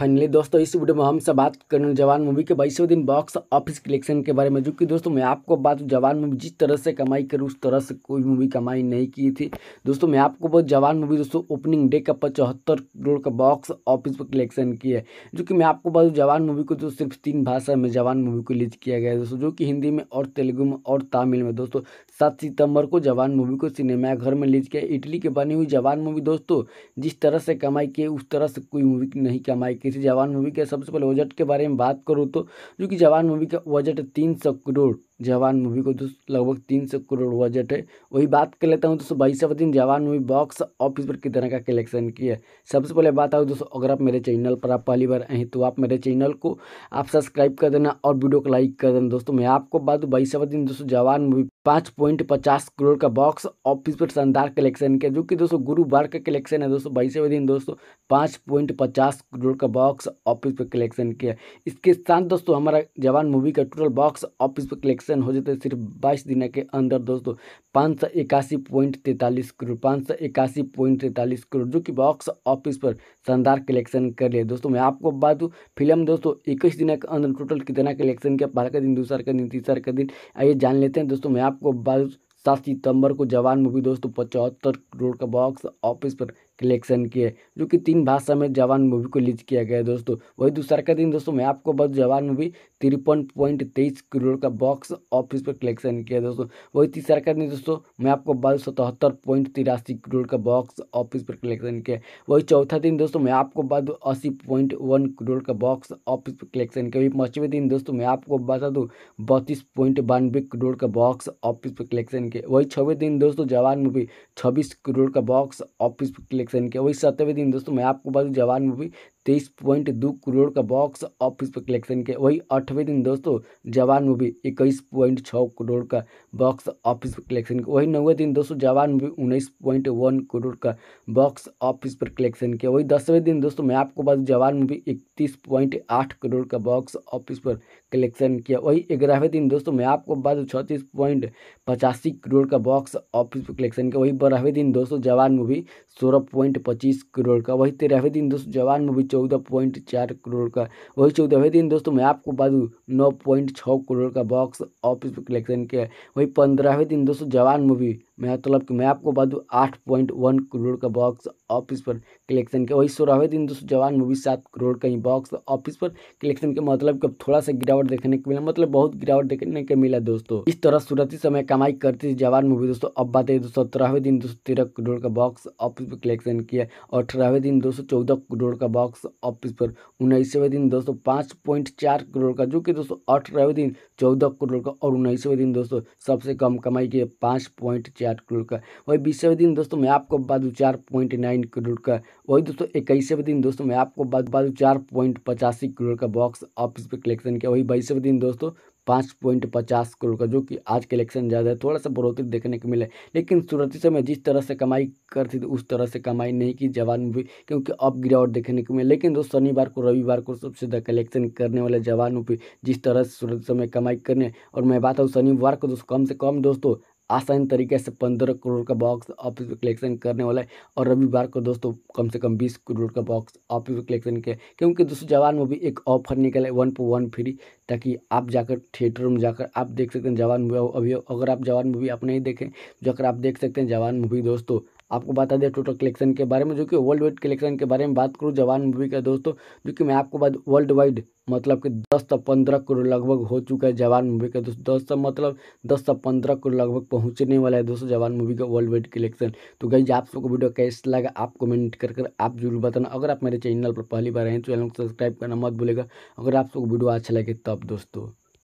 finally दोस्तों इस video में हम सब बात करें जवान मूवी के बाईसवें दिन बॉक्स ऑफिस कलेक्शन के बारे में जो कि दोस्तों मैं आपको बात जवान मूवी जिस तरह से कमाई करूँ उस तरह से कोई मूवी कमाई नहीं की थी दोस्तों मैं आपको बहुत जवान मूवी दोस्तों ओपनिंग डे का पचहत्तर करोड़ का बॉक्स ऑफिस पर कलेक्शन किया है जो कि मैं आपको बात जवान मूवी को जो तो सिर्फ तीन भाषा में जवान मूवी को रिलीज किया गया है दोस्तों जो कि हिंदी में और तेलुगु में और तमिल में दोस्तों सात सितंबर को जवान मूवी को सिनेमाघर में रिलीज किया इटली की बनी हुई जवान मूवी दोस्तों जिस तरह से कमाई की उस तरह से कोई मूवी नहीं कमाई की किसी जवान मूवी के सबसे पहले बजट के बारे में बात करूँ तो जो कि जवान मूवी का बजट तीन सौ करोड़ जवान मूवी को दोस्तों लगभग तीन सौ करोड़ बजट है वही बात कर लेता हूँ दोस्तों बाईसवा दिन जवान मूवी बॉक्स ऑफिस पर कितने का कलेक्शन किया सबसे पहले बात आऊँ दोस्तों अगर आप मेरे चैनल पर आप पहली बार आए तो आप मेरे चैनल को आप सब्सक्राइब कर देना और वीडियो को लाइक कर देना दोस्तों मैं आपको बात दूँ बाईसवा दिन दोस्तों जवान मूवी पाँच पॉइंट पचास करोड़ का बॉक्स ऑफिस पर शानदार कलेक्शन किया जो कि दोस्तों गुरुवार का कलेक्शन है दोस्तों बाईसवें दिन दोस्तों पाँच पॉइंट पचास करोड़ का बॉक्स ऑफिस पर कलेक्शन किया इसके साथ दोस्तों हमारा जवान मूवी का टोटल बॉक्स ऑफिस पर कलेक्शन हो जाता है सिर्फ बाईस दिन के अंदर दोस्तों पाँच सौ इक्यासी पॉइंट तैंतालीस करोड़ पाँच सौ इक्यासी पॉइंट तैंतालीस करोड़ जो कि बॉक्स ऑफिस पर शानदार कलेक्शन कर लिया दोस्तों मैं आपको बता दूँ फिल्म दोस्तों इक्कीस दिन के अंदर टोटल कितना कलेक्शन किया पहला का दिन दूसरा का दिन तीसरा का दिन आइए जान लेते हैं दोस्तों मैं आपको बाईस सात सितंबर को जवान मूवी दोस्तों पचहत्तर करोड़ का बॉक्स ऑफिस पर कलेक्शन किए जो कि तीन भाषा में जवान मूवी को रिलीज किया गया है दोस्तों वही दूसरा का दिन दोस्तों मैं आपको बस जवान मूवी तिरपन पॉइंट तेईस करोड़ का बॉक्स ऑफिस पर कलेक्शन किया दोस्तों वही तीसरा का दिन दोस्तों मैं आपको बाईस सतहत्तर पॉइंट तिरासी करोड़ का बॉक्स ऑफिस पर कलेक्शन किया वही चौथा दिन दोस्तों मैं आपको बाद अस्सी पॉइंट वन करोड़ का बॉक्स ऑफिस पर कलेक्शन किया वही पाँचवें दिन दोस्तों मैं आपको बता दूँ बत्तीस पॉइंट बानवे करोड़ का बॉक्स ऑफिस पर कलेक्शन किया वही छवें दिन दोस्तों जवान मूवी छब्बीस करोड़ का बॉक्स ऑफिस पर कलेक्शन एक्शन के वही सत्रहवें दिन दोस्तों मैं आपको बता दूँ जवान मूवी तेईस पॉइंट दो करोड़ का बॉक्स ऑफिस पर कलेक्शन किया वही आठवें दिन दोस्तों जवान मूवी इक्कीस पॉइंट छः करोड़ का बॉक्स ऑफिस पर कलेक्शन किया वही नौवें दिन दोस्तों जवान मूवी उन्नीस पॉइंट वन करोड़ का बॉक्स ऑफिस पर कलेक्शन किया वही दसवें दिन दोस्तों मैं आपको बता जवान मूवी इकतीस पॉइंट आठ करोड़ का बॉक्स ऑफिस पर कलेक्शन किया वही ग्यारहवें दिन दोस्तों मैं आपको बता दूँ छत्तीस पॉइंट पचासी करोड़ का बॉक्स ऑफिस पर कलेक्शन किया वही बारहवें दिन दोस्तों जवान मूवी सोलह पॉइंट पच्चीस करोड़ का वही तेरहवें दिन दोस्तों जवान मूवी चौदह पॉइंट चार करोड़ का वही चौदहवें दिन दोस्तों मैं आपको बता दूँ नौ पॉइंट छः करोड़ का बॉक्स ऑफिस कलेक्शन किया वही पंद्रहवें दिन दोस्तों जवान मूवी मैं तो मतलब कि मैं आपको बता दूँ आठ पॉइंट वन करोड़ का बॉक्स ऑफिस पर कलेक्शन के वही दिन दोस्तों जवान मूवी सात करोड़ का ही बॉक्स ऑफिस पर कलेक्शन के मतलब कि थोड़ा सा गिरावट देखने को मिला मतलब बहुत गिरावट देखने को मिला दोस्तों इस तरह सूरती समय कमाई करती थी जवान मूवी दोस्तों अब बात है दोस्तों अठारहवें दिन दोस्तों तेरह करोड़ का बॉक्स ऑफिस पर कलेक्शन किया और अठारहवें दिन दोस्तों चौदह करोड़ का बॉक्स ऑफिस पर उन्नीसवें दिन दोस्तों पाँच पॉइंट चार करोड़ का जो कि दोस्तों अठारहवें दिन चौदह करोड़ का और उन्नीसवें दिन दोस्तों सबसे कम कमाई किया पाँच पॉइंट आठ करोड़ का वही बीसवें दिन दोस्तों मैं आपको बाद चार पॉइंट नाइन करोड़ का वही दोस्तों इक्कीसवें दिन दोस्तों मैं आपको बाद बाद चार पॉइंट पचासी करोड़ का बॉक्स ऑफिस पे कलेक्शन किया वही बाईसवें दिन दोस्तों पाँच पॉइंट पचास करोड़ का जो कि आज कलेक्शन ज़्यादा है थोड़ा सा बढ़ोतरी देखने को मिले लेकिन सूरती समय जिस तरह से कमाई करती थी तो उस तरह से कमाई नहीं की जवान भी क्योंकि अब गिरावट देखने को मिले लेकिन दोस्तों शनिवार को रविवार को सबसे ज़्यादा कलेक्शन करने वाले जवानों मूवी जिस तरह से सूरती समय कमाई करने और मैं बात हूँ शनिवार को दोस्तों कम से कम दोस्तों आसान तरीके से पंद्रह करोड़ का बॉक्स ऑफिस कलेक्शन करने वाला है और रविवार को दोस्तों कम से कम बीस करोड़ का बॉक्स ऑफिस कलेक्शन किया क्योंकि दोस्तों जवान मूवी एक ऑफर निकले वन पो वन फ्री ताकि आप जाकर थिएटर में जाकर आप देख सकते हैं जवान मूवी अभी अगर आप जवान मूवी आप नहीं देखें जाकर आप देख सकते हैं जवान मूवी दोस्तों आपको बता दें टोटल कलेक्शन के बारे में जो कि वर्ल्ड वाइड कलेक्शन के बारे में बात करूँ जवान मूवी का दोस्तों जो कि मैं आपको बात वर्ल्ड वाइड मतलब कि दस से पंद्रह करोड़ लगभग हो चुका है जवान मूवी का दोस्तों दस से मतलब दस से पंद्रह करोड़ लगभग पहुंचने वाला है दोस्तों जवान मूवी का वर्ल्ड वाइड कलेक्शन तो गई आप सबको वीडियो कैसे लगा आप कमेंट कर कर आप जरूर बताना अगर आप मेरे चैनल पर पहली बार हैं तो चैनल को सब्सक्राइब करना मत भूलेगा अगर आप सबको वीडियो अच्छा लगे तब दोस्तों